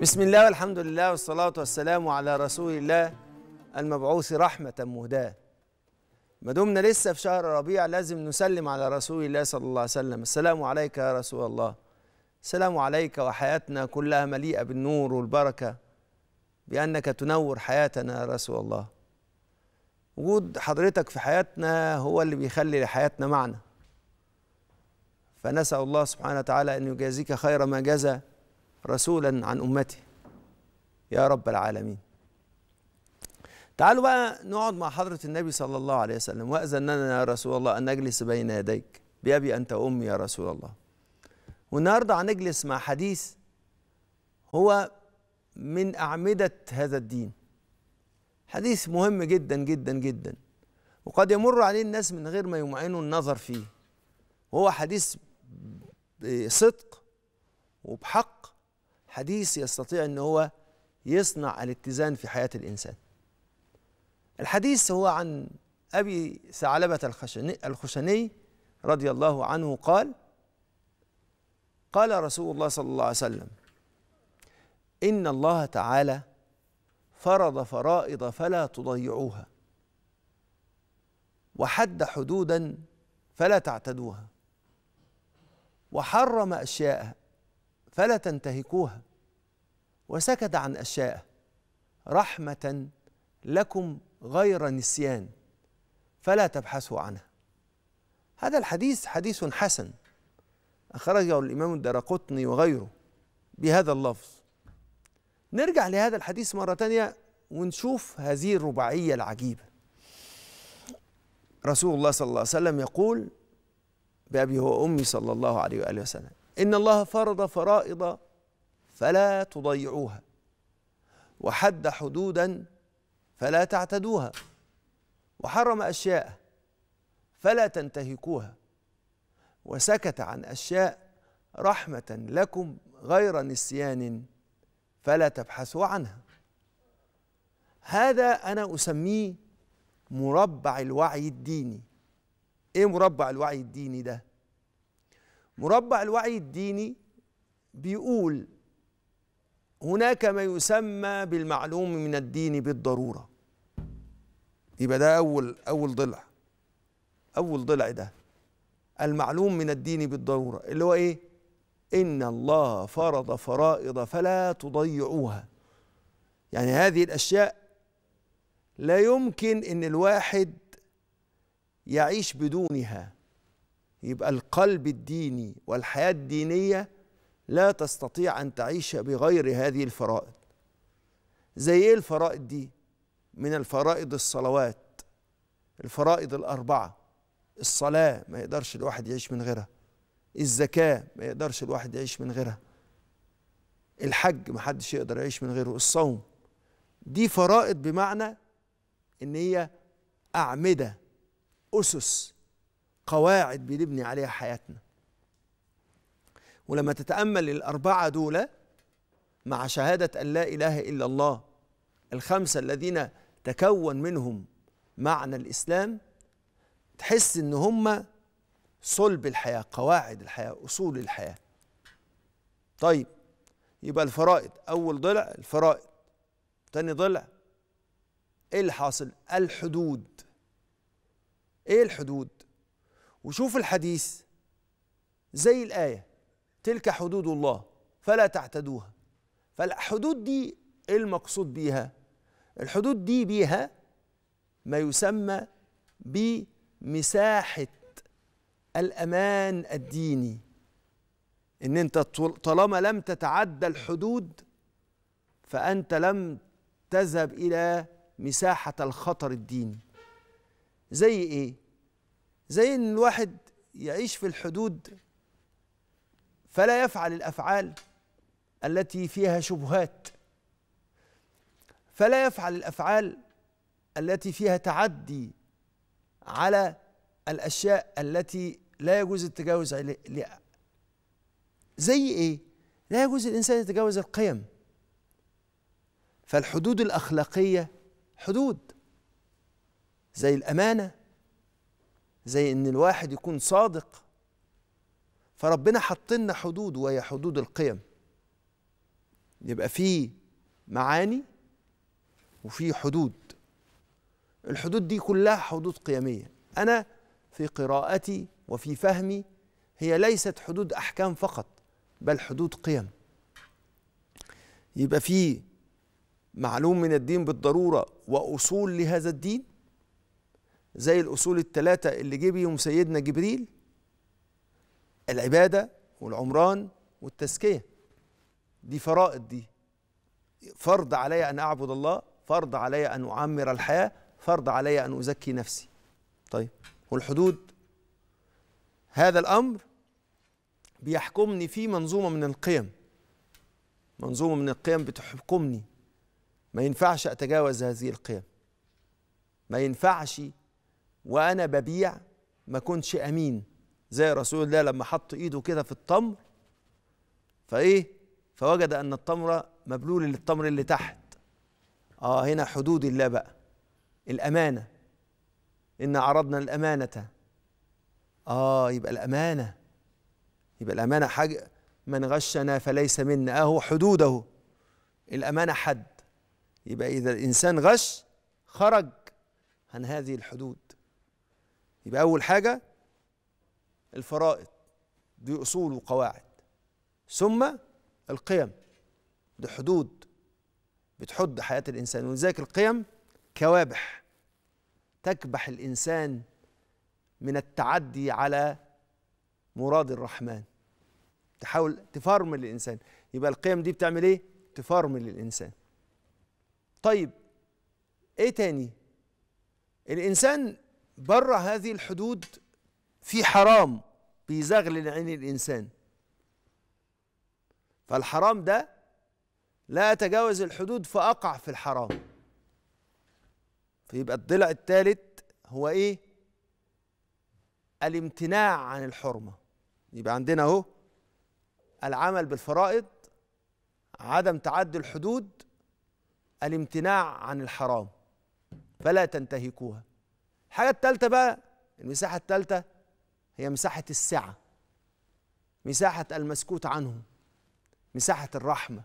بسم الله والحمد لله والصلاة والسلام على رسول الله المبعوث رحمة مهداة ما دمنا لسه في شهر ربيع لازم نسلم على رسول الله صلى الله عليه وسلم السلام عليك يا رسول الله السلام عليك وحياتنا كلها مليئة بالنور والبركة بأنك تنور حياتنا يا رسول الله وجود حضرتك في حياتنا هو اللي بيخلي لحياتنا معنى فنسأل الله سبحانه وتعالى أن يجازيك خير ما جزى رسولا عن امته يا رب العالمين تعالوا بقى نقعد مع حضرة النبي صلى الله عليه وسلم وأذننا يا رسول الله أن نجلس بين يديك بأبي أنت وأمي يا رسول الله والنهاردة هنجلس مع حديث هو من أعمدة هذا الدين حديث مهم جدا جدا جدا وقد يمر عليه الناس من غير ما يمعنوا النظر فيه وهو حديث بصدق وبحق حديث يستطيع ان هو يصنع الاتزان في حياه الانسان الحديث هو عن ابي ثعلبه الخشني رضي الله عنه قال قال رسول الله صلى الله عليه وسلم ان الله تعالى فرض فرائض فلا تضيعوها وحد حدودا فلا تعتدوها وحرم اشياء فلا تنتهكوها وسكت عن أشياء رحمة لكم غير نسيان فلا تبحثوا عنها هذا الحديث حديث حسن أخرجه الإمام الدرقطني وغيره بهذا اللفظ نرجع لهذا الحديث مرة تانية ونشوف هذه الرباعية العجيبة رسول الله صلى الله عليه وسلم يقول بأبي وأمي صلى الله عليه وآله وسلم إن الله فرض فرائض فلا تضيعوها وحد حدودا فلا تعتدوها وحرم أشياء فلا تنتهكوها وسكت عن أشياء رحمة لكم غير نسيان فلا تبحثوا عنها هذا أنا أسميه مربع الوعي الديني إيه مربع الوعي الديني ده؟ مربع الوعي الديني بيقول هناك ما يسمى بالمعلوم من الدين بالضرورة يبقى ده أول أول ضلع أول ضلع ده المعلوم من الدين بالضرورة اللي هو إيه؟ إن الله فرض فرائض فلا تضيعوها يعني هذه الأشياء لا يمكن إن الواحد يعيش بدونها يبقى القلب الديني والحياة الدينية لا تستطيع أن تعيش بغير هذه الفرائض زي إيه الفرائض دي؟ من الفرائض الصلوات الفرائض الأربعة الصلاة ما يقدرش الواحد يعيش من غيرها الزكاة ما يقدرش الواحد يعيش من غيرها الحج ما حدش يقدر يعيش من غيره الصوم دي فرائض بمعنى ان هي اعمده اسس قواعد بنبني عليها حياتنا ولما تتأمل الأربعة دول مع شهادة أن لا إله إلا الله الخمسة الذين تكون منهم معنى الإسلام تحس إن هم صلب الحياة قواعد الحياة أصول الحياة طيب يبقى الفرائض أول ضلع الفرائض تاني ضلع إيه اللي حاصل الحدود إيه الحدود وشوف الحديث زي الآية تلك حدود الله فلا تعتدوها فالحدود دي إيه المقصود بيها الحدود دي بيها ما يسمى بمساحة الأمان الديني إن أنت طالما لم تتعدى الحدود فأنت لم تذهب إلى مساحة الخطر الديني زي إيه؟ زي ان الواحد يعيش في الحدود فلا يفعل الافعال التي فيها شبهات فلا يفعل الافعال التي فيها تعدي على الاشياء التي لا يجوز التجاوز عليها زي ايه لا يجوز الانسان يتجاوز القيم فالحدود الاخلاقيه حدود زي الامانه زي ان الواحد يكون صادق فربنا حط لنا حدود وهي حدود القيم يبقى في معاني وفي حدود الحدود دي كلها حدود قيميه انا في قراءتي وفي فهمي هي ليست حدود احكام فقط بل حدود قيم يبقى في معلوم من الدين بالضروره واصول لهذا الدين زي الأصول التلاتة اللي جه بيهم سيدنا جبريل العبادة والعمران والتزكية دي فرائض دي فرض علي أن أعبد الله فرض علي أن أعمر الحياة فرض علي أن أزكي نفسي طيب والحدود هذا الأمر بيحكمني في منظومة من القيم منظومة من القيم بتحكمني ما ينفعش أتجاوز هذه القيم ما ينفعش وانا ببيع ما كنتش امين زي رسول الله لما حط ايده كده في التمر فايه فوجد ان التمر مبلول للتمر اللي تحت اه هنا حدود الله بقى الامانه ان عرضنا الامانه اه يبقى الامانه يبقى الامانه حاجه من غشنا فليس منا اهو حدوده الامانه حد يبقى اذا الانسان غش خرج عن هذه الحدود يبقى أول حاجة الفرائض دي أصول وقواعد ثم القيم دي حدود بتحد حياة الإنسان ولذلك القيم كوابح تكبح الإنسان من التعدي على مراد الرحمن تحاول تفرمل الإنسان يبقى القيم دي بتعمل إيه؟ تفرمل الإنسان طيب إيه تاني؟ الإنسان بره هذه الحدود في حرام بيزغلل عين الإنسان فالحرام ده لا أتجاوز الحدود فأقع في الحرام فيبقى الضلع الثالث هو إيه؟ الامتناع عن الحرمة يبقى عندنا أهو العمل بالفرائض عدم تعدي الحدود الامتناع عن الحرام فلا تنتهكوها الحاجة التالتة بقى المساحة التالتة هي مساحة السعة مساحة المسكوت عنه مساحة الرحمة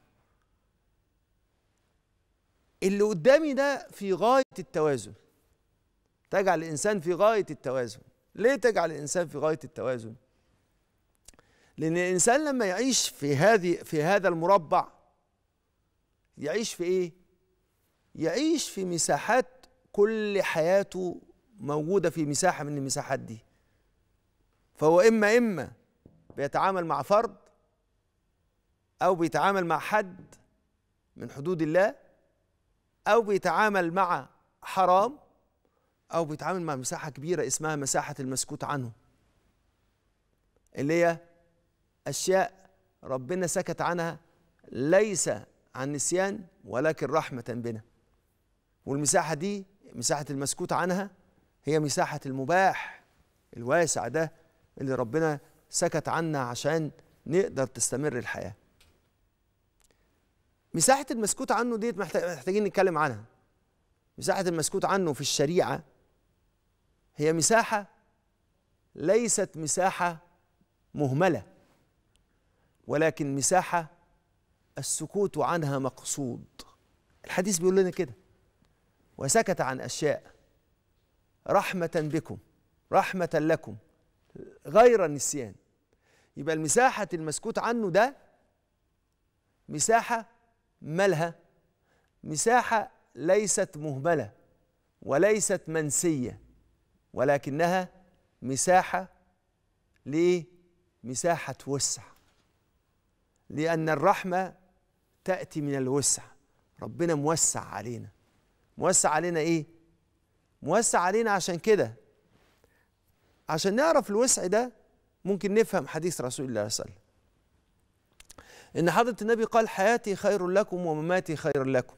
اللي قدامي ده في غاية التوازن تجعل الإنسان في غاية التوازن ليه تجعل الإنسان في غاية التوازن لأن الإنسان لما يعيش في هذه في هذا المربع يعيش في إيه؟ يعيش في مساحات كل حياته موجوده في مساحه من المساحات دي فهو اما اما بيتعامل مع فرد او بيتعامل مع حد من حدود الله او بيتعامل مع حرام او بيتعامل مع مساحه كبيره اسمها مساحه المسكوت عنه اللي هي اشياء ربنا سكت عنها ليس عن نسيان ولكن رحمه بنا والمساحه دي مساحه المسكوت عنها هي مساحة المباح الواسع ده اللي ربنا سكت عنا عشان نقدر تستمر الحياة مساحة المسكوت عنه ديت محتاجين نتكلم عنها مساحة المسكوت عنه في الشريعة هي مساحة ليست مساحة مهملة ولكن مساحة السكوت عنها مقصود الحديث بيقول لنا كده وسكت عن أشياء رحمة بكم رحمة لكم غير النسيان يبقى المساحة المسكوت عنه ده مساحة مالها مساحة ليست مهملة وليست منسية ولكنها مساحة ليه؟ مساحة وسع لأن الرحمة تأتي من الوسع ربنا موسع علينا موسع علينا إيه؟ موسع علينا عشان كده عشان نعرف الوسع ده ممكن نفهم حديث رسول الله صلى الله عليه وسلم ان حضره النبي قال حياتي خير لكم ومماتي خير لكم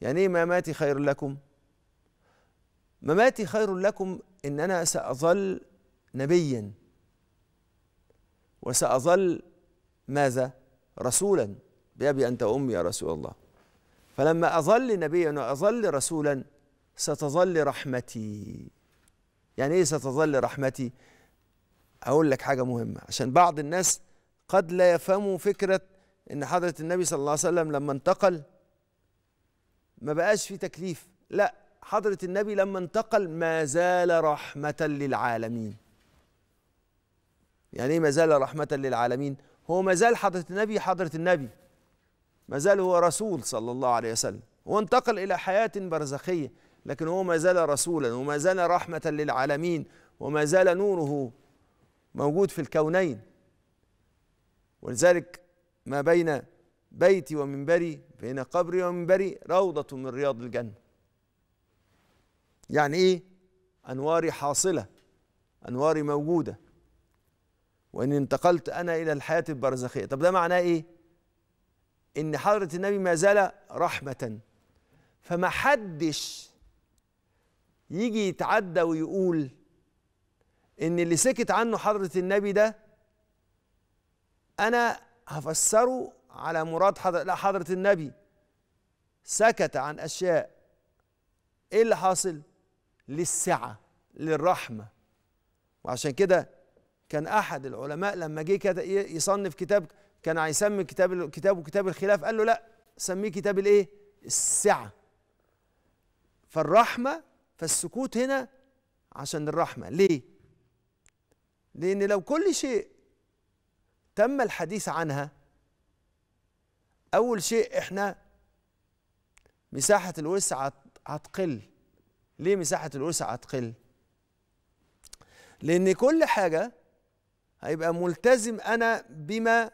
يعني ايه مماتي خير لكم مماتي خير لكم ان انا ساظل نبيا وساظل ماذا رسولا بابي انت وامي يا رسول الله فلما اظل نبيا واظل رسولا ستظل رحمتي يعني ايه ستظل رحمتي اقول لك حاجه مهمه عشان بعض الناس قد لا يفهموا فكره ان حضره النبي صلى الله عليه وسلم لما انتقل ما بقاش في تكليف لا حضره النبي لما انتقل ما زال رحمه للعالمين يعني ايه ما زال رحمه للعالمين هو ما زال حضره النبي حضره النبي ما زال هو رسول صلى الله عليه وسلم وانتقل الى حياه برزخيه لكن هو ما زال رسولا وما زال رحمة للعالمين وما زال نوره موجود في الكونين ولذلك ما بين بيتي ومنبري بين قبري ومنبري روضة من رياض الجنة يعني ايه انواري حاصلة انواري موجودة وان انتقلت انا الى الحياة البرزخية طب ده معناه ايه ان حضرة النبي ما زال رحمة فمحدش يجي يتعدى ويقول ان اللي سكت عنه حضره النبي ده انا هفسره على مراد حضر لا حضره النبي سكت عن اشياء ايه اللي حاصل للسعه للرحمه وعشان كده كان احد العلماء لما جه كده يصنف كتاب كان هيسمي كتاب كتابه كتاب الخلاف قال له لا سميه كتاب الايه السعه فالرحمه فالسكوت هنا عشان الرحمة ليه؟ لأن لو كل شيء تم الحديث عنها أول شيء إحنا مساحة الوسع هتقل ليه مساحة الوسع هتقل؟ لأن كل حاجة هيبقى ملتزم أنا بما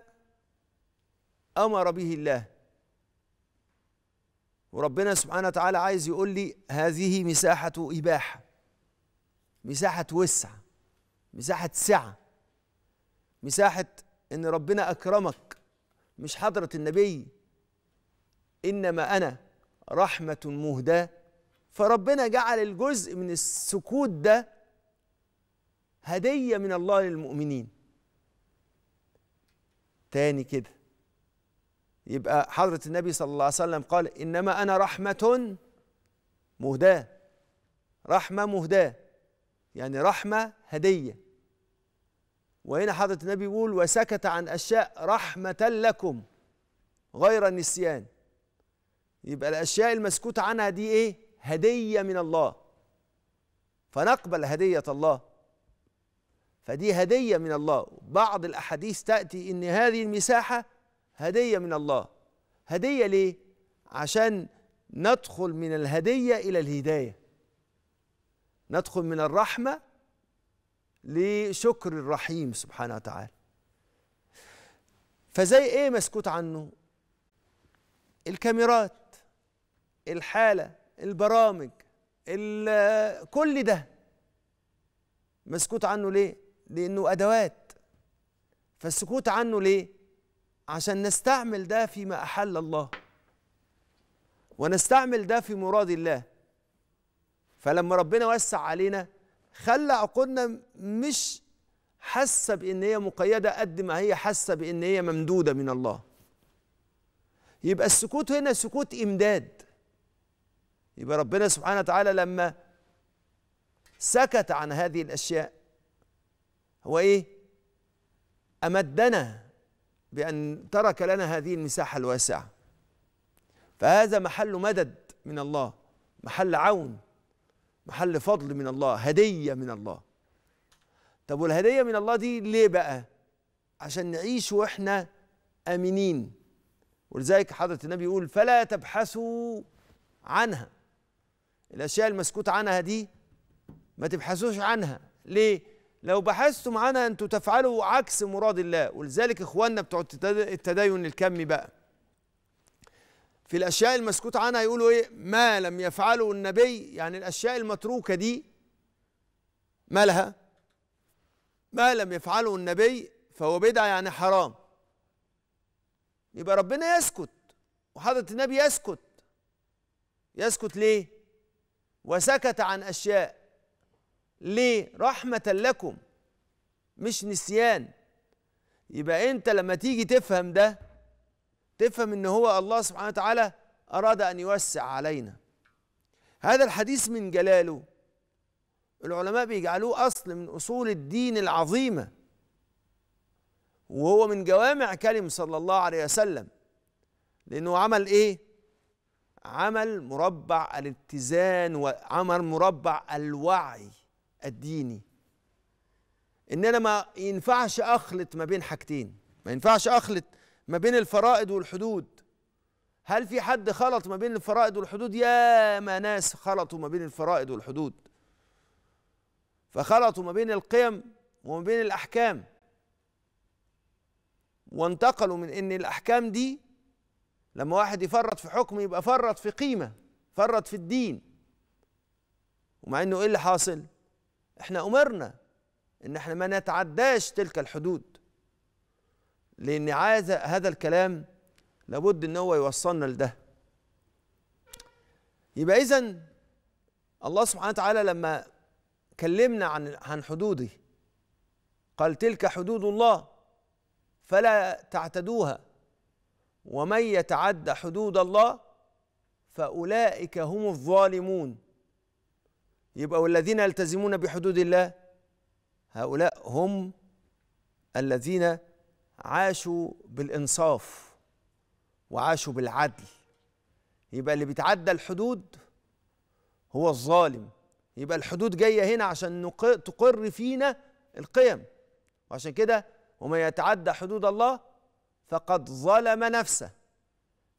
أمر به الله وربنا سبحانه وتعالى عايز يقول لي هذه مساحة إباحة مساحة وسع مساحة سعة مساحة إن ربنا أكرمك مش حضرة النبي إنما أنا رحمة مهداة فربنا جعل الجزء من السكوت ده هدية من الله للمؤمنين تاني كده يبقى حضرة النبي صلى الله عليه وسلم قال إنما أنا رحمة مهداة رحمة مهداة يعني رحمة هدية وهنا حضرة النبي يقول وسكت عن أشياء رحمة لكم غير النسيان يبقى الأشياء المسكوت عنها دي إيه هدية من الله فنقبل هدية الله فدي هدية من الله بعض الأحاديث تأتي إن هذه المساحة هديه من الله هديه ليه عشان ندخل من الهديه الى الهدايه ندخل من الرحمه لشكر الرحيم سبحانه وتعالى فزي ايه مسكوت عنه الكاميرات الحاله البرامج كل ده مسكوت عنه ليه لانه ادوات فالسكوت عنه ليه عشان نستعمل ده فيما أحل الله ونستعمل ده في مراد الله فلما ربنا وسع علينا خلى عقولنا مش حاسة بإن هي مقيدة قد ما هي حاسة بإن هي ممدودة من الله يبقى السكوت هنا سكوت إمداد يبقى ربنا سبحانه وتعالى لما سكت عن هذه الأشياء هو إيه؟ أمدنا بأن ترك لنا هذه المساحة الواسعة فهذا محل مدد من الله محل عون محل فضل من الله هدية من الله طب والهدية من الله دي ليه بقى عشان نعيش وإحنا آمنين ولذلك حضرة النبي يقول فلا تبحثوا عنها الأشياء المسكوت عنها دي ما تبحثوش عنها ليه لو بحثتم عنها انتوا تفعلوا عكس مراد الله ولذلك اخواننا بتوع التدين الكمي بقى في الاشياء المسكوت عنها يقولوا ايه ما لم يفعله النبي يعني الاشياء المتروكه دي مالها ما لم يفعله النبي فهو بدعه يعني حرام يبقى ربنا يسكت وحضره النبي يسكت يسكت ليه وسكت عن اشياء ليه رحمة لكم مش نسيان يبقى انت لما تيجي تفهم ده تفهم ان هو الله سبحانه وتعالى اراد ان يوسع علينا هذا الحديث من جلاله العلماء بيجعلوه اصل من اصول الدين العظيمه وهو من جوامع كلم صلى الله عليه وسلم لانه عمل ايه عمل مربع الاتزان وعمل مربع الوعي الديني ان انا ما ينفعش اخلط ما بين حاجتين ما ينفعش اخلط ما بين الفرائض والحدود هل في حد خلط ما بين الفرائض والحدود يا ما ناس خلطوا ما بين الفرائض والحدود فخلطوا ما بين القيم وما بين الاحكام وانتقلوا من ان الاحكام دي لما واحد يفرط في حكم يبقى فرط في قيمه فرط في الدين ومع انه ايه اللي حاصل احنا امرنا ان احنا ما نتعداش تلك الحدود لان عايز هذا الكلام لابد ان هو يوصلنا لده يبقى اذا الله سبحانه وتعالى لما كلمنا عن عن حدوده قال تلك حدود الله فلا تعتدوها ومن يتعد حدود الله فاولئك هم الظالمون يبقى والذين يلتزمون بحدود الله هؤلاء هم الذين عاشوا بالإنصاف وعاشوا بالعدل يبقى اللي بيتعدى الحدود هو الظالم يبقى الحدود جاية هنا عشان تقر فينا القيم وعشان كده ومن يتعدى حدود الله فقد ظلم نفسه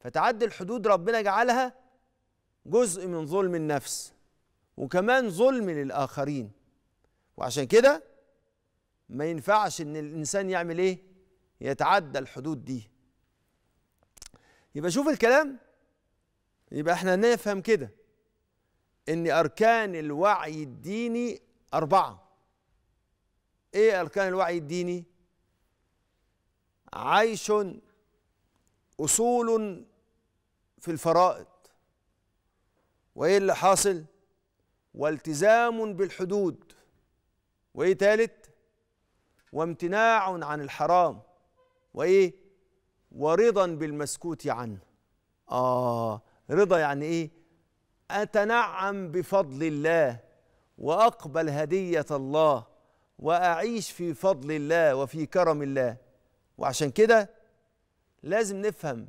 فتعدي الحدود ربنا جعلها جزء من ظلم النفس وكمان ظلم للآخرين وعشان كده ما ينفعش إن الإنسان يعمل إيه؟ يتعدى الحدود دي يبقى شوف الكلام يبقى احنا نفهم كده ان اركان الوعي الديني اربعه ايه اركان الوعي الديني عيش اصول في الفرائض وايه اللي حاصل والتزام بالحدود وايه ثالث وامتناع عن الحرام وايه ورضا بالمسكوت عنه اه رضا يعني ايه اتنعم بفضل الله واقبل هديه الله واعيش في فضل الله وفي كرم الله وعشان كده لازم نفهم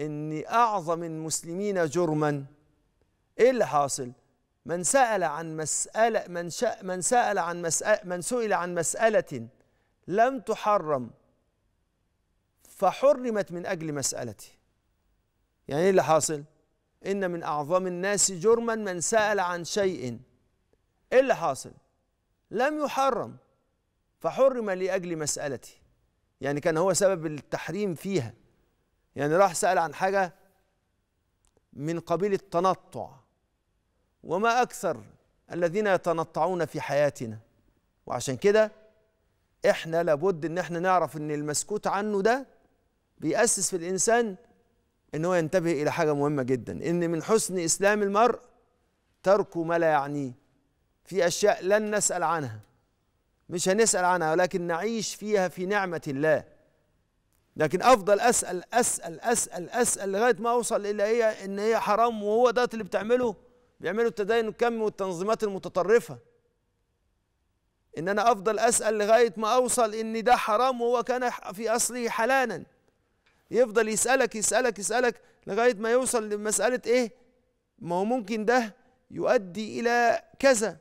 ان اعظم المسلمين جرما ايه اللي حاصل من سأل عن مسألة من من سأل عن مسألة من سئل عن مسألة لم تحرم فحرمت من أجل مسألته يعني إيه اللي حاصل؟ إن من أعظم الناس جرما من سأل عن شيء إيه اللي حاصل؟ لم يحرم فحرم لأجل مسألته يعني كان هو سبب التحريم فيها يعني راح سأل عن حاجة من قبيل التنطع وما اكثر الذين يتنطعون في حياتنا وعشان كده احنا لابد ان احنا نعرف ان المسكوت عنه ده بيأسس في الانسان ان هو ينتبه الى حاجه مهمه جدا ان من حسن اسلام المرء تركه ما لا يعنيه في اشياء لن نسال عنها مش هنسال عنها ولكن نعيش فيها في نعمه الله لكن افضل اسال اسال اسال اسال لغايه ما اوصل الى هي إيه؟ ان هي حرام وهو ده اللي بتعمله بيعملوا التدين الكمي والتنظيمات المتطرفة إن أنا أفضل أسأل لغاية ما أوصل إن ده حرام وهو كان في أصله حلالا يفضل يسألك يسألك يسألك لغاية ما يوصل لمسألة إيه ما هو ممكن ده يؤدي إلى كذا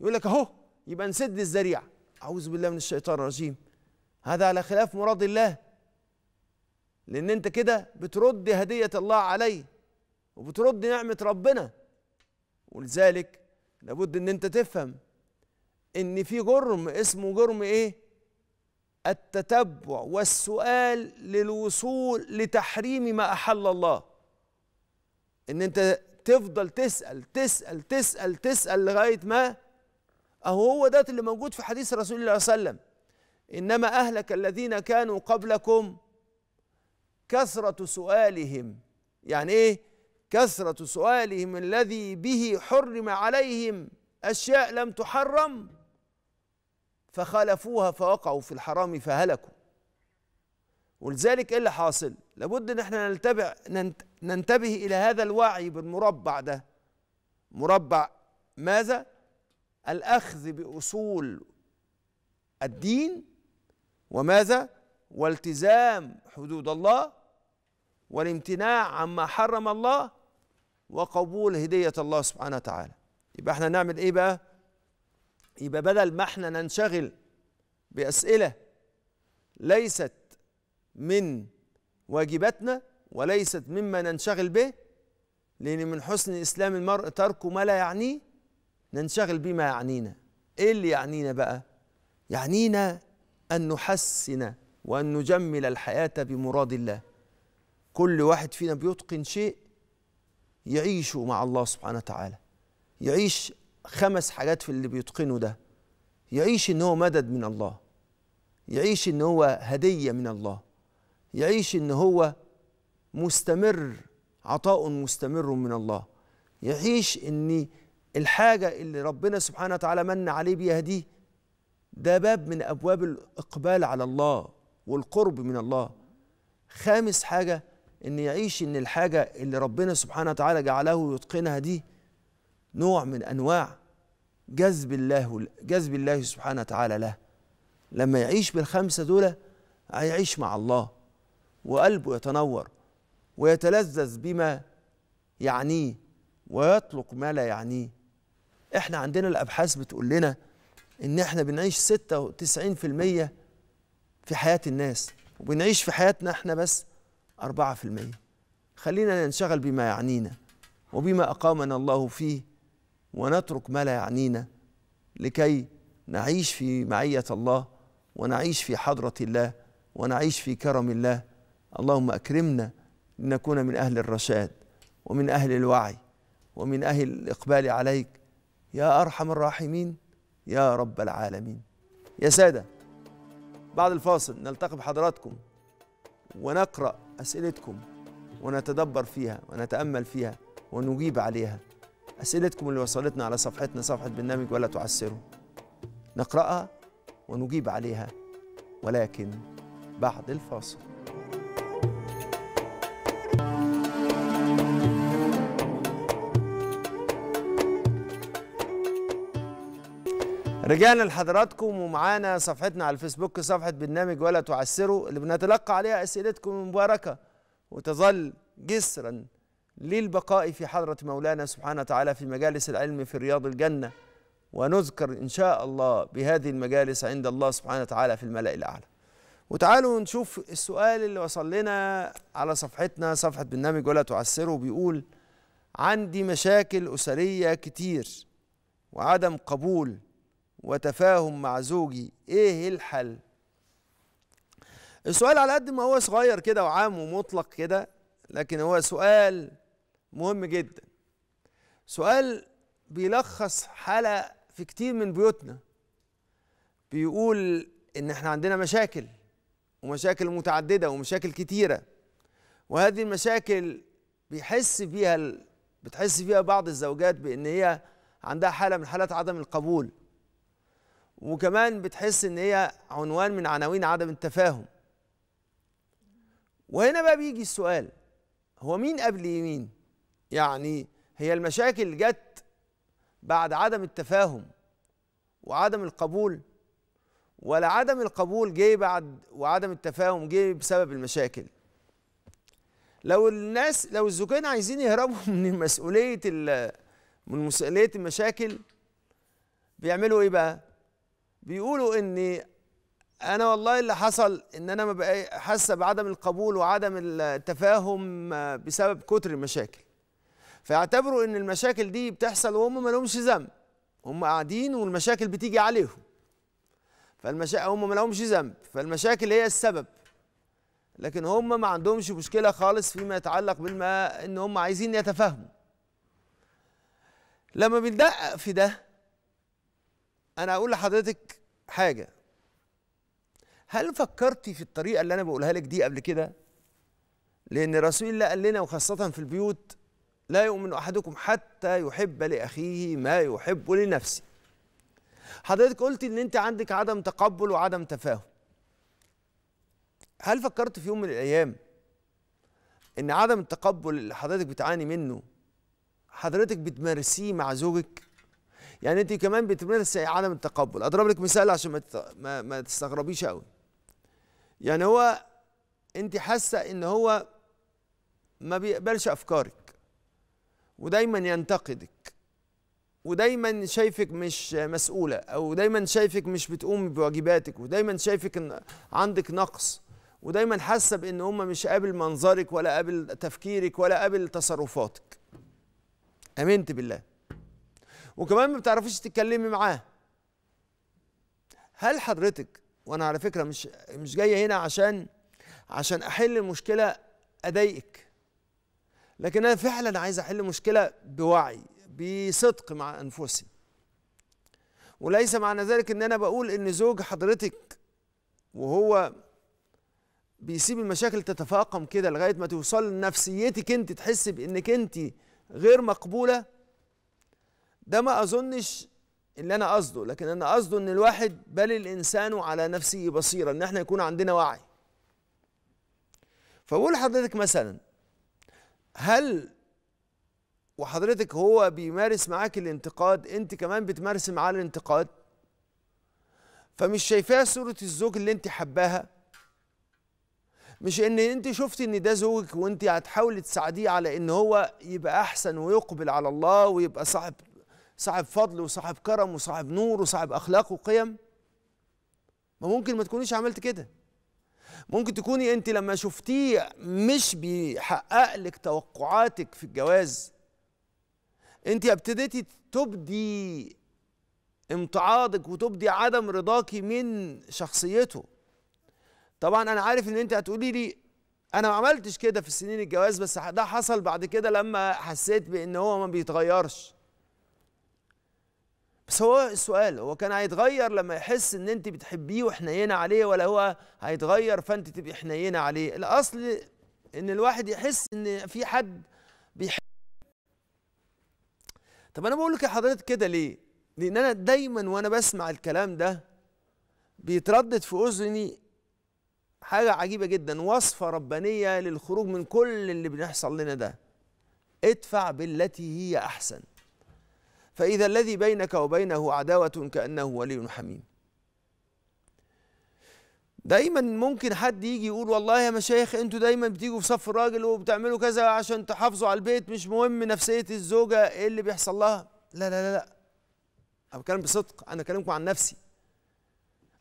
يقول لك أهو يبقى نسد الذريعة أعوذ بالله من الشيطان الرجيم هذا على خلاف مراد الله لأن أنت كده بترد هدية الله علي وبترد نعمة ربنا ولذلك لابد ان انت تفهم ان في جرم اسمه جرم ايه التتبع والسؤال للوصول لتحريم ما احل الله ان انت تفضل تسال تسال تسال تسال لغايه ما اهو هو ده اللي موجود في حديث رسول الله صلى الله عليه وسلم انما اهلك الذين كانوا قبلكم كثره سؤالهم يعني ايه كثرة سؤالهم الذي به حرم عليهم أشياء لم تحرم فخالفوها فوقعوا في الحرام فهلكوا ولذلك ايه اللي حاصل لابد ان احنا نلتبع ننتبه الى هذا الوعي بالمربع ده مربع ماذا الاخذ باصول الدين وماذا والتزام حدود الله والامتناع عما حرم الله وقبول هدية الله سبحانه وتعالى يبقى احنا نعمل ايه بقى يبقى بدل ما احنا ننشغل بأسئلة ليست من واجباتنا وليست مما ننشغل به لأن من حسن إسلام المرء ترك ما لا يعنيه ننشغل بما يعنينا إيه اللي يعنينا بقى يعنينا أن نحسن وأن نجمل الحياة بمراد الله كل واحد فينا بيتقن شيء يعيشوا مع الله سبحانه وتعالى يعيش خمس حاجات في اللي بيتقنه ده يعيش ان هو مدد من الله يعيش ان هو هديه من الله يعيش ان هو مستمر عطاء مستمر من الله يعيش ان الحاجه اللي ربنا سبحانه وتعالى من عليه بيها دي ده باب من ابواب الاقبال على الله والقرب من الله خامس حاجه ان يعيش ان الحاجه اللي ربنا سبحانه وتعالى جعله يتقنها دي نوع من انواع جذب الله جذب الله سبحانه وتعالى له لما يعيش بالخمسه دول هيعيش مع الله وقلبه يتنور ويتلذذ بما يعنيه ويطلق ما لا يعنيه احنا عندنا الابحاث بتقول لنا ان احنا بنعيش 96% في حياه الناس وبنعيش في حياتنا احنا بس 4% خلينا ننشغل بما يعنينا وبما أقامنا الله فيه ونترك ما لا يعنينا لكي نعيش في معية الله ونعيش في حضرة الله ونعيش في كرم الله اللهم أكرمنا لنكون من أهل الرشاد ومن أهل الوعي ومن أهل الإقبال عليك يا أرحم الراحمين يا رب العالمين يا سادة بعد الفاصل نلتقي بحضراتكم ونقرأ أسئلتكم ونتدبر فيها ونتأمل فيها ونجيب عليها أسئلتكم اللي وصلتنا على صفحتنا صفحة برنامج ولا تعسروا نقرأها ونجيب عليها ولكن بعد الفاصل رجعنا لحضراتكم ومعانا صفحتنا على الفيسبوك صفحة برنامج ولا تعسروا اللي بنتلقى عليها أسئلتكم المباركة وتظل جسرا للبقاء في حضرة مولانا سبحانه وتعالى في مجالس العلم في رياض الجنة ونذكر إن شاء الله بهذه المجالس عند الله سبحانه وتعالى في الملأ الأعلى وتعالوا نشوف السؤال اللي وصل لنا على صفحتنا صفحة برنامج ولا تعسروا بيقول عندي مشاكل أسرية كتير وعدم قبول وتفاهم مع زوجي ايه الحل السؤال على قد ما هو صغير كده وعام ومطلق كده لكن هو سؤال مهم جدا سؤال بيلخص حالة في كتير من بيوتنا بيقول ان احنا عندنا مشاكل ومشاكل متعددة ومشاكل كتيرة وهذه المشاكل بيحس بيها بتحس فيها بعض الزوجات بان هي عندها حالة من حالات عدم القبول وكمان بتحس ان هي عنوان من عناوين عدم التفاهم وهنا بقى بيجي السؤال هو مين قبل مين يعني هي المشاكل جت بعد عدم التفاهم وعدم القبول ولا عدم القبول جه بعد وعدم التفاهم جه بسبب المشاكل لو الناس لو الزوجين عايزين يهربوا من مسؤوليه من مسؤوليه المشاكل بيعملوا ايه بقى بيقولوا ان انا والله اللي حصل ان انا ما حاسه بعدم القبول وعدم التفاهم بسبب كتر المشاكل فيعتبروا ان المشاكل دي بتحصل وهم ما لهمش ذنب هم قاعدين والمشاكل بتيجي عليهم فالمشا هم ما لهمش ذنب فالمشاكل هي السبب لكن هم ما عندهمش مشكله خالص فيما يتعلق بالما ان هم عايزين يتفاهموا لما بندقق في ده انا هقول لحضرتك حاجه هل فكرتي في الطريقه اللي انا بقولها لك دي قبل كده لان رسول الله قال لنا وخاصه في البيوت لا يؤمن احدكم حتى يحب لاخيه ما يحب لنفسه حضرتك قلتي ان انت عندك عدم تقبل وعدم تفاهم هل فكرت في يوم من الايام ان عدم التقبل اللي حضرتك بتعاني منه حضرتك بتمارسيه مع زوجك يعني انت كمان بتمارسي عدم التقبل اضرب لك مثال عشان ما ما, ما تستغربيش قوي يعني هو انت حاسه ان هو ما بيقبلش افكارك ودايما ينتقدك ودايما شايفك مش مسؤوله او دايما شايفك مش بتقوم بواجباتك ودايما شايفك ان عندك نقص ودايما حاسه بان هم مش قابل منظرك ولا قابل تفكيرك ولا قابل تصرفاتك امنت بالله وكمان ما بتعرفيش تتكلمي معاه هل حضرتك وانا على فكره مش مش جايه هنا عشان عشان احل المشكله اضايقك لكن انا فعلا عايز احل مشكله بوعي بصدق مع انفسي وليس معنى ذلك ان انا بقول ان زوج حضرتك وهو بيسيب المشاكل تتفاقم كده لغايه ما توصل لنفسيتك انت تحسي بانك انت غير مقبوله ده ما اظنش اللي انا قصده لكن انا قصده ان الواحد بل الانسان على نفسه بصيره ان احنا يكون عندنا وعي فبقول لحضرتك مثلا هل وحضرتك هو بيمارس معاك الانتقاد انت كمان بتمارس معاه الانتقاد فمش شايفاه صورة الزوج اللي انت حباها مش ان انت شفتي ان ده زوجك وانت هتحاولي تساعديه على ان هو يبقى احسن ويقبل على الله ويبقى صاحب صاحب فضل وصاحب كرم وصاحب نور وصاحب اخلاق وقيم ما ممكن ما تكونيش عملت كده ممكن تكوني انت لما شفتيه مش بيحقق لك توقعاتك في الجواز انت ابتديتي تبدي امتعاضك وتبدي عدم رضاكي من شخصيته طبعا انا عارف ان انت هتقولي لي انا ما عملتش كده في سنين الجواز بس ده حصل بعد كده لما حسيت بان هو ما بيتغيرش بس هو السؤال هو كان هيتغير لما يحس ان انت بتحبيه وحنينه عليه ولا هو هيتغير فانت تبقي حنينه عليه الاصل ان الواحد يحس ان في حد بيحب طب انا بقول لك حضرتك كده ليه لان انا دايما وانا بسمع الكلام ده بيتردد في اذني حاجه عجيبه جدا وصفه ربانيه للخروج من كل اللي بيحصل لنا ده ادفع بالتي هي احسن فإذا الذي بينك وبينه عداوة كأنه ولي حميم دايما ممكن حد يجي يقول والله يا مشايخ انتوا دايما بتيجوا في صف الراجل وبتعملوا كذا عشان تحافظوا على البيت مش مهم نفسيه الزوجه ايه اللي بيحصل لها لا لا لا لا انا بتكلم بصدق انا بكلمكم عن نفسي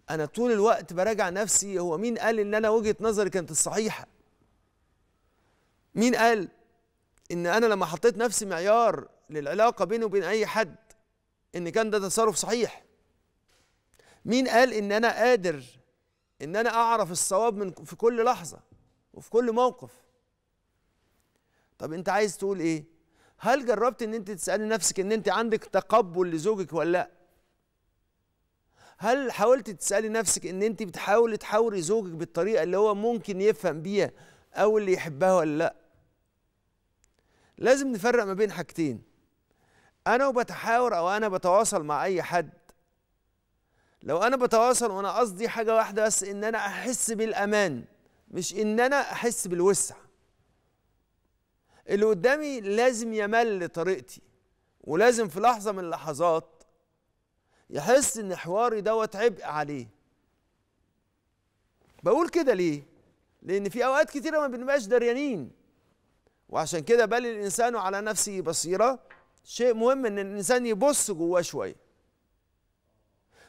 انا طول الوقت براجع نفسي هو مين قال ان انا وجهه نظري كانت الصحيحه مين قال ان انا لما حطيت نفسي معيار للعلاقة بيني وبين أي حد إن كان ده تصرف صحيح مين قال إن أنا قادر إن أنا أعرف الصواب من في كل لحظة وفي كل موقف طب أنت عايز تقول إيه هل جربت إن أنت تسألي نفسك إن أنت عندك تقبل لزوجك ولا لأ هل حاولت تسألي نفسك إن أنت بتحاولي تحاوري زوجك بالطريقة اللي هو ممكن يفهم بيها أو اللي يحبها ولا لأ لازم نفرق ما بين حاجتين انا وبتحاور او انا بتواصل مع اي حد لو انا بتواصل وانا قصدي حاجه واحده بس ان انا احس بالامان مش ان انا احس بالوسع اللي قدامي لازم يمل طريقتي ولازم في لحظه من اللحظات يحس ان حواري دوت عبء عليه بقول كده ليه لان في اوقات كتيره ما بنبقاش دريانين وعشان كده بل الانسان على نفسه بصيره شيء مهم ان الانسان يبص جواه شويه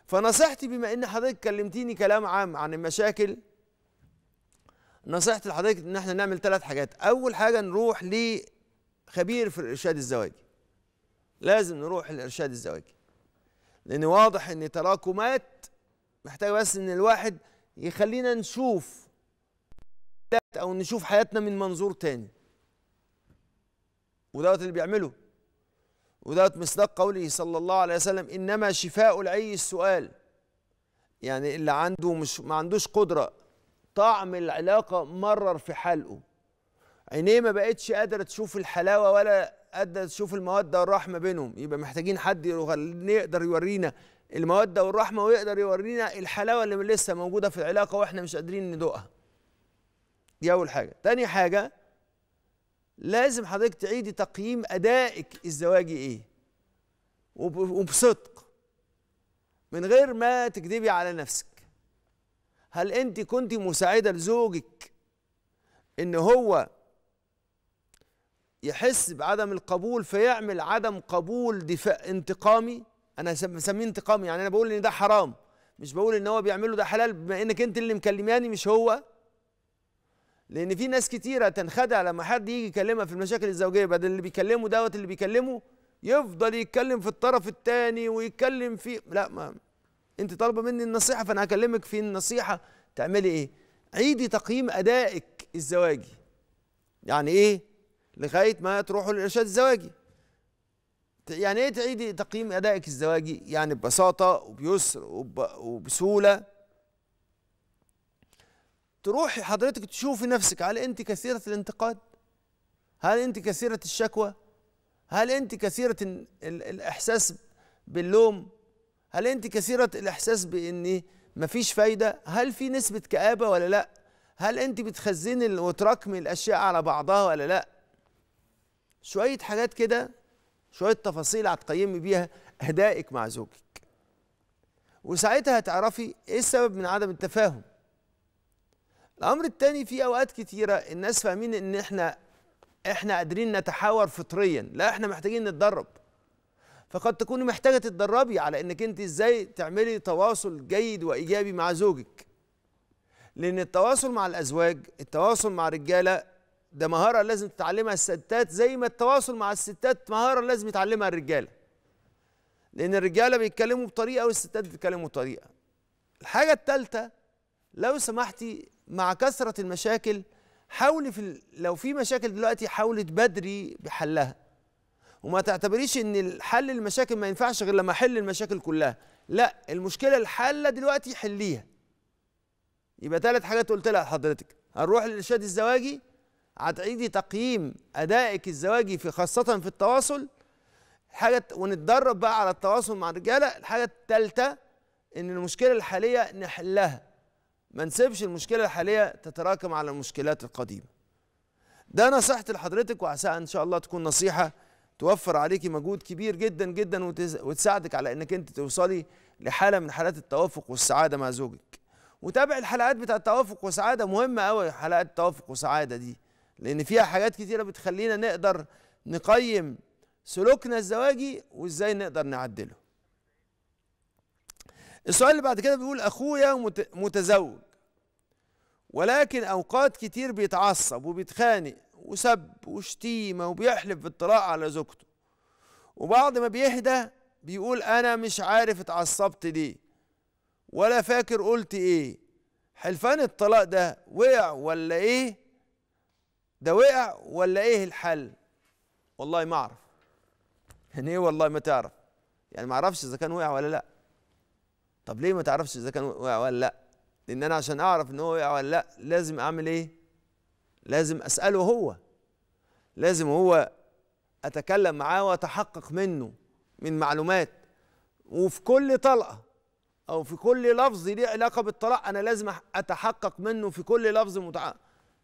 فنصيحتي بما ان حضرتك كلمتيني كلام عام عن المشاكل نصيحتي لحضرتك ان احنا نعمل ثلاث حاجات اول حاجه نروح لخبير في الارشاد الزواجي لازم نروح للارشاد الزواجي لان واضح ان تراكمات محتاجه بس ان الواحد يخلينا نشوف او نشوف حياتنا من منظور تاني ودوت اللي بيعمله وده مصداق قوله صلى الله عليه وسلم انما شفاء العي السؤال يعني اللي عنده مش ما عندوش قدره طعم العلاقه مرر في حلقه عينيه ما بقتش قادره تشوف الحلاوه ولا قادره تشوف الموده والرحمه بينهم يبقى محتاجين حد يقدر يورينا الموده والرحمه ويقدر يورينا الحلاوه اللي لسه موجوده في العلاقه واحنا مش قادرين ندوقها دي اول حاجه تاني حاجه لازم حضرتك تعيدي تقييم ادائك الزواجي ايه وبصدق من غير ما تكذبي على نفسك هل انت كنت مساعده لزوجك ان هو يحس بعدم القبول فيعمل عدم قبول دفاع انتقامي انا بسميه انتقامي يعني انا بقول ان ده حرام مش بقول ان هو بيعمله ده حلال بما انك انت اللي مكلماني مش هو لان في ناس كتيره تنخدع لما حد يجي يكلمها في المشاكل الزوجيه بدل اللي بيكلمه دوت اللي بيكلمه يفضل يتكلم في الطرف الثاني ويتكلم في لا ما انت طالبه مني النصيحه فانا هكلمك في النصيحه تعملي ايه عيدي تقييم ادائك الزواجي يعني ايه لغايه ما تروحوا للارشاد الزواجي يعني ايه تعيدي تقييم ادائك الزواجي يعني ببساطه وبيسر وبسهوله تروحي حضرتك تشوفي نفسك هل انت كثيره الانتقاد هل انت كثيره الشكوى هل انت كثيره الاحساس باللوم هل انت كثيره الاحساس بان مفيش فايده هل في نسبه كابه ولا لا هل انت بتخزني وتراكمي الاشياء على بعضها ولا لا شويه حاجات كده شويه تفاصيل هتقيمي بيها ادائك مع زوجك وساعتها هتعرفي ايه السبب من عدم التفاهم الامر الثاني في اوقات كتيره الناس فاهمين ان احنا احنا قادرين نتحاور فطريا لا احنا محتاجين نتدرب فقد تكوني محتاجه تتدربي على انك انت ازاي تعملي تواصل جيد وايجابي مع زوجك لان التواصل مع الازواج التواصل مع الرجاله ده مهاره لازم تتعلمها الستات زي ما التواصل مع الستات مهاره لازم يتعلمها الرجاله لان الرجاله بيتكلموا بطريقه والستات بيتكلموا بطريقه الحاجه الثالثه لو سمحتي مع كثرة المشاكل حاولي في لو في مشاكل دلوقتي حاولي تبدري بحلها وما تعتبريش ان حل المشاكل ما ينفعش غير لما احل المشاكل كلها لا المشكله الحاله دلوقتي حليها يبقى ثلاث حاجات قلت لها حضرتك هنروح للارشاد الزواجي هتعيدي تقييم ادائك الزواجي في خاصه في التواصل حاجه ونتدرب بقى على التواصل مع الرجاله الحاجه الثالثه ان المشكله الحاليه نحلها ما نسيبش المشكله الحاليه تتراكم على المشكلات القديمه ده نصيحتي لحضرتك وعسى ان شاء الله تكون نصيحه توفر عليكي مجهود كبير جدا جدا وتساعدك على انك انت توصلي لحاله من حالات التوافق والسعاده مع زوجك وتابع الحلقات بتاع التوافق وسعاده مهمه قوي حلقات التوافق وسعاده دي لان فيها حاجات كتيره بتخلينا نقدر نقيم سلوكنا الزواجي وازاي نقدر نعدله السؤال اللي بعد كده بيقول اخويا متزوج ولكن اوقات كتير بيتعصب وبيتخانق وسب وشتيمه وبيحلف بالطلاق على زوجته وبعد ما بيهدى بيقول انا مش عارف اتعصبت ليه ولا فاكر قلت ايه حلفان الطلاق ده وقع ولا ايه ده وقع ولا ايه الحل والله ما اعرف يعني ايه والله ما تعرف يعني ما اعرفش اذا كان وقع ولا لا طب ليه ما تعرفش اذا كان وقع ولا لا لان انا عشان اعرف ان هو وقع ولا لا لازم اعمل ايه لازم اساله هو لازم هو اتكلم معاه واتحقق منه من معلومات وفي كل طلقه او في كل لفظ ليه علاقه بالطلاق انا لازم اتحقق منه في كل لفظ متع...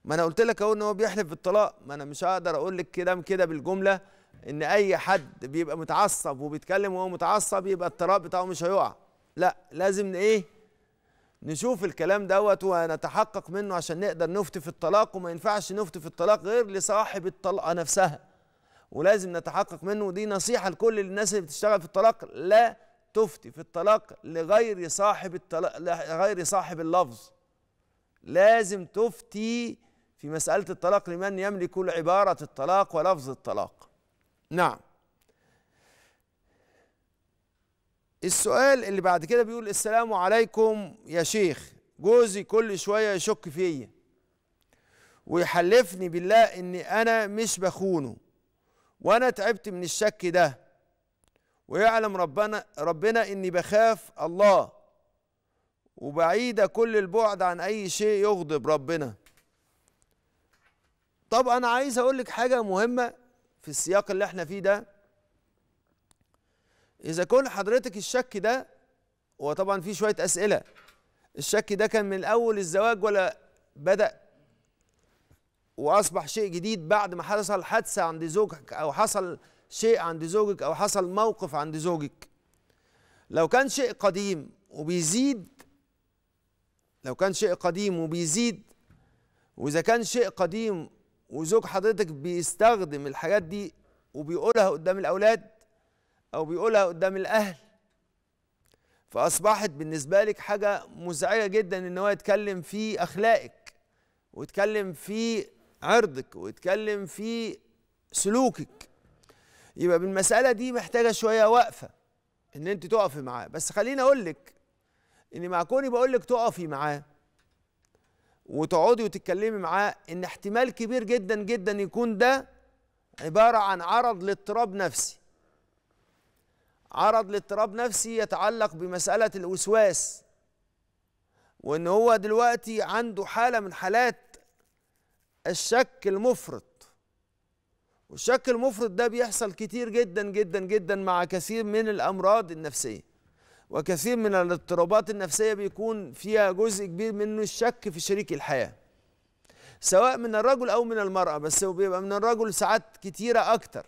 ما انا قلت لك اهو ان هو بيحلف بالطلاق ما انا مش هقدر اقول لك كلام كده بالجمله ان اي حد بيبقى متعصب وبيتكلم وهو متعصب يبقى الطلاق بتاعه مش هيقع لا لازم ايه نشوف الكلام دوت ونتحقق منه عشان نقدر نفتي في الطلاق وما ينفعش نفتي في الطلاق غير لصاحب الطلقه نفسها ولازم نتحقق منه ودي نصيحه لكل الناس اللي بتشتغل في الطلاق لا تفتي في الطلاق لغير صاحب الطلاق لغير صاحب اللفظ لازم تفتي في مساله الطلاق لمن يملك عباره الطلاق ولفظ الطلاق نعم السؤال اللي بعد كده بيقول السلام عليكم يا شيخ جوزي كل شويه يشك فيا ويحلفني بالله اني انا مش بخونه وانا تعبت من الشك ده ويعلم ربنا ربنا اني بخاف الله وبعيده كل البعد عن اي شيء يغضب ربنا طب انا عايز اقول لك حاجه مهمه في السياق اللي احنا فيه ده اذا كل حضرتك الشك ده وطبعا في شويه اسئله الشك ده كان من اول الزواج ولا بدا واصبح شيء جديد بعد ما حصل حادثه عند زوجك او حصل شيء عند زوجك او حصل موقف عند زوجك لو كان شيء قديم وبيزيد لو كان شيء قديم وبيزيد واذا كان شيء قديم وزوج حضرتك بيستخدم الحاجات دي وبيقولها قدام الاولاد او بيقولها قدام الاهل فاصبحت بالنسبه لك حاجه مزعجه جدا ان هو يتكلم في اخلاقك ويتكلم في عرضك ويتكلم في سلوكك يبقى بالمساله دي محتاجه شويه وقفه ان انت تقفي معاه بس خليني اقول لك ان مع كوني بقول لك تقفي معاه وتقعدي وتتكلمي معاه ان احتمال كبير جدا جدا يكون ده عباره عن عرض لاضطراب نفسي عرض لاضطراب نفسي يتعلق بمسألة الوسواس وإن هو دلوقتي عنده حالة من حالات الشك المفرط والشك المفرط ده بيحصل كتير جدا جدا جدا مع كثير من الأمراض النفسية وكثير من الاضطرابات النفسية بيكون فيها جزء كبير منه الشك في شريك الحياة سواء من الرجل أو من المرأة بس بيبقى من الرجل ساعات كتيرة أكتر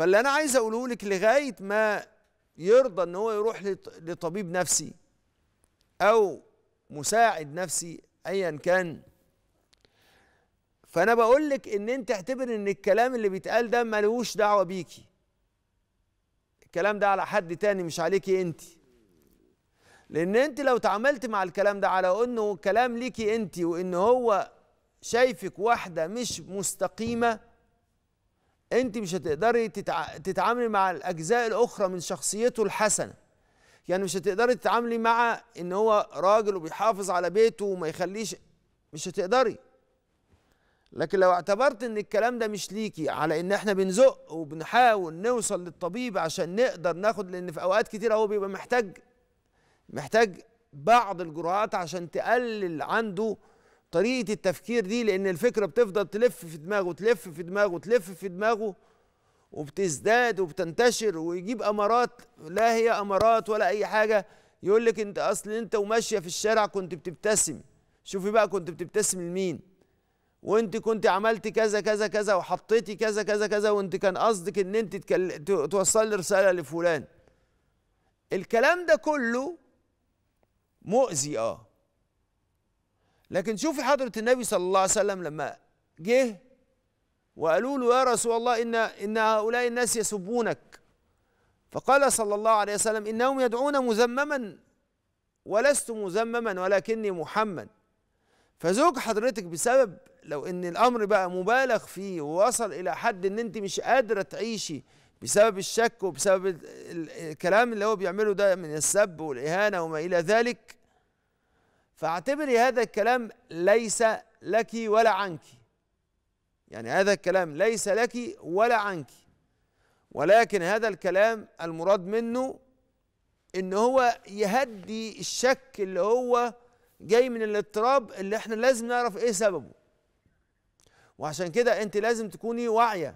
فاللي انا عايز اقوله لك لغايه ما يرضى ان هو يروح لطبيب نفسي او مساعد نفسي ايا كان فانا بقول لك ان انت اعتبر ان الكلام اللي بيتقال ده ملوش دعوه بيكي الكلام ده على حد تاني مش عليكي انت لان انت لو تعاملت مع الكلام ده على انه كلام ليكي انت وان هو شايفك واحده مش مستقيمه انت مش هتقدري تتعاملي مع الاجزاء الاخرى من شخصيته الحسنه يعني مش هتقدري تتعاملي مع ان هو راجل وبيحافظ على بيته وما يخليش مش هتقدري لكن لو اعتبرت ان الكلام ده مش ليكي على ان احنا بنزق وبنحاول نوصل للطبيب عشان نقدر ناخد لان في اوقات كتير هو بيبقى محتاج محتاج بعض الجرعات عشان تقلل عنده طريقه التفكير دي لان الفكره بتفضل تلف في دماغه تلف في دماغه تلف في دماغه وبتزداد وبتنتشر ويجيب امارات لا هي امارات ولا اي حاجه يقول لك انت اصل انت وماشيه في الشارع كنت بتبتسم شوفي بقى كنت بتبتسم لمين وانت كنت عملت كذا كذا كذا وحطيتي كذا كذا كذا وانت كان قصدك ان انت تكل... توصلي رساله لفلان الكلام ده كله مؤذي اه لكن شوفي حضرة النبي صلى الله عليه وسلم لما جه وقالوا له يا رسول الله إن إن هؤلاء الناس يسبونك فقال صلى الله عليه وسلم إنهم يدعون مذمما ولست مذمما ولكني محمد فزوج حضرتك بسبب لو ان الامر بقى مبالغ فيه ووصل الى حد ان انت مش قادره تعيشي بسبب الشك وبسبب الكلام اللي هو بيعمله ده من السب والاهانه وما الى ذلك فاعتبري هذا الكلام ليس لك ولا عنك يعني هذا الكلام ليس لك ولا عنك ولكن هذا الكلام المراد منه ان هو يهدي الشك اللي هو جاي من الاضطراب اللي احنا لازم نعرف ايه سببه وعشان كده انت لازم تكوني واعيه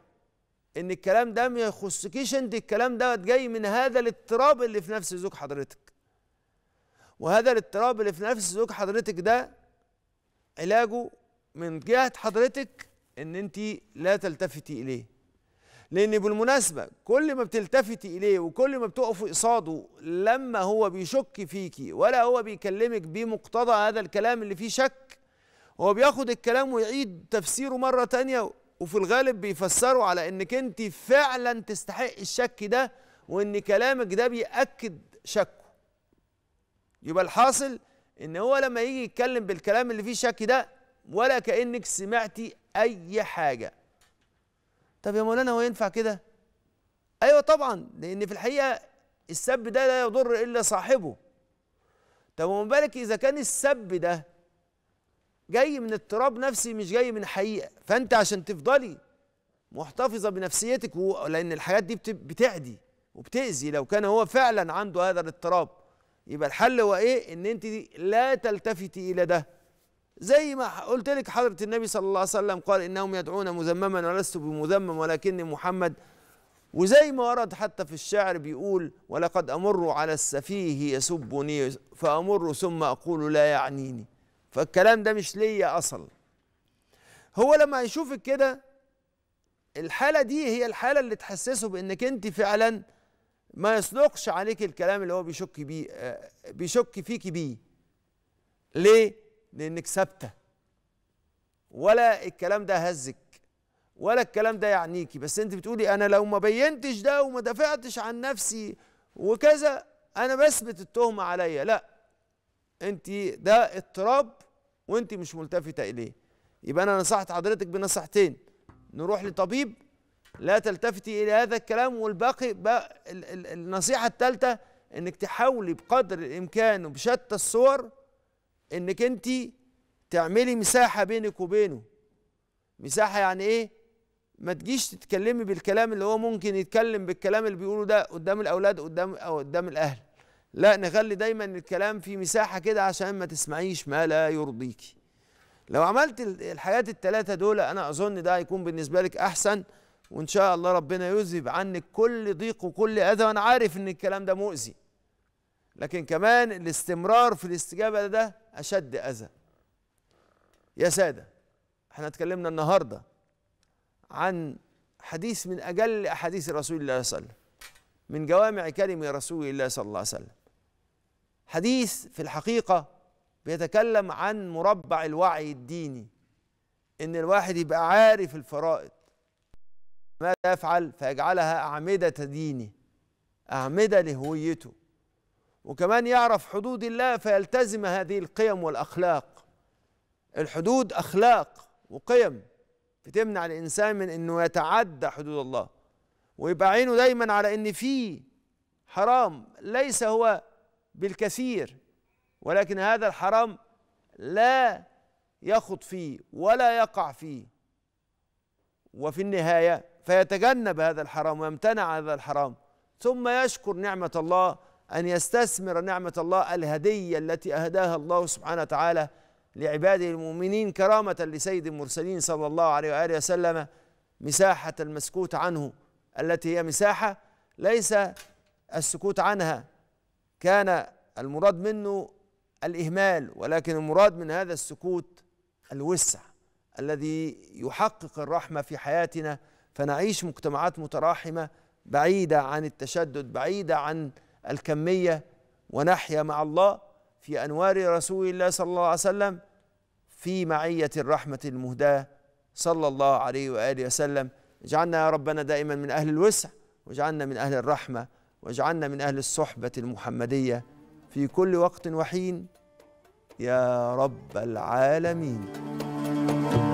ان الكلام ده ما يخصكيش انت الكلام ده جاي من هذا الاضطراب اللي في نفس زوج حضرتك وهذا الاضطراب اللي في نفس سلوك حضرتك ده علاجه من جهة حضرتك ان انت لا تلتفتي اليه لان بالمناسبة كل ما بتلتفتي اليه وكل ما بتقفي قصاده لما هو بيشك فيكي ولا هو بيكلمك بمقتضى هذا الكلام اللي فيه شك هو بياخد الكلام ويعيد تفسيره مرة تانية وفي الغالب بيفسره على انك انت فعلا تستحق الشك ده وان كلامك ده بيأكد شكه يبقى الحاصل ان هو لما يجي يتكلم بالكلام اللي فيه شك ده ولا كانك سمعتي اي حاجه طب يا مولانا هو ينفع كده ايوه طبعا لان في الحقيقه السب ده لا يضر الا صاحبه طب وما بالك اذا كان السب ده جاي من اضطراب نفسي مش جاي من حقيقه فانت عشان تفضلي محتفظه بنفسيتك لان الحاجات دي بتعدي وبتاذي لو كان هو فعلا عنده هذا الاضطراب يبقى الحل هو ايه ان انت لا تلتفتي الى ده زي ما قلت لك حضره النبي صلى الله عليه وسلم قال انهم يدعون مذمما ولست بمذمم ولكني محمد وزي ما ورد حتى في الشعر بيقول ولقد امر على السفيه يسبني فامر ثم اقول لا يعنيني فالكلام ده مش ليا اصل هو لما يشوفك كده الحاله دي هي الحاله اللي تحسسه بانك انت فعلا ما يصدقش عليك الكلام اللي هو بيشك بيه آه، بيشك فيك بيه ليه لانك ثابته ولا الكلام ده هزك ولا الكلام ده يعنيكي بس انت بتقولي انا لو ما بينتش ده وما دافعتش عن نفسي وكذا انا بثبت التهمه عليا لا انت ده اضطراب وانت مش ملتفته اليه يبقى انا نصحت حضرتك بنصيحتين نروح لطبيب لا تلتفتي الى هذا الكلام والباقي بقى النصيحه الثالثه انك تحاولي بقدر الامكان وبشتى الصور انك انت تعملي مساحه بينك وبينه مساحه يعني ايه ما تجيش تتكلمي بالكلام اللي هو ممكن يتكلم بالكلام اللي بيقوله ده قدام الاولاد قدام او قدام الاهل لا نخلي دايما الكلام في مساحه كده عشان ما تسمعيش ما لا يرضيكي لو عملت الحاجات الثلاثه دول انا اظن ده هيكون بالنسبه لك احسن وان شاء الله ربنا يذهب عنك كل ضيق وكل اذى وانا عارف ان الكلام ده مؤذي لكن كمان الاستمرار في الاستجابه ده اشد اذى يا ساده احنا اتكلمنا النهارده عن حديث من اجل احاديث رسول الله صلى الله عليه وسلم من جوامع كلم رسول الله صلى الله عليه وسلم حديث في الحقيقه بيتكلم عن مربع الوعي الديني ان الواحد يبقى عارف الفرائض ماذا يفعل فيجعلها أعمدة دينه أعمدة لهويته وكمان يعرف حدود الله فيلتزم هذه القيم والأخلاق الحدود أخلاق وقيم بتمنع الإنسان من أنه يتعدى حدود الله ويبقى عينه دايما على أن في حرام ليس هو بالكثير ولكن هذا الحرام لا يخط فيه ولا يقع فيه وفي النهايه فيتجنب هذا الحرام ويمتنع عن هذا الحرام ثم يشكر نعمة الله أن يستثمر نعمة الله الهدية التي أهداها الله سبحانه وتعالى لعباده المؤمنين كرامة لسيد المرسلين صلى الله عليه وآله وسلم مساحة المسكوت عنه التي هي مساحة ليس السكوت عنها كان المراد منه الإهمال ولكن المراد من هذا السكوت الوسع الذي يحقق الرحمة في حياتنا فنعيش مجتمعات متراحمه بعيده عن التشدد بعيده عن الكميه ونحيا مع الله في انوار رسول الله صلى الله عليه وسلم في معيه الرحمه المهداه صلى الله عليه واله وسلم اجعلنا يا ربنا دائما من اهل الوسع واجعلنا من اهل الرحمه واجعلنا من اهل الصحبه المحمديه في كل وقت وحين يا رب العالمين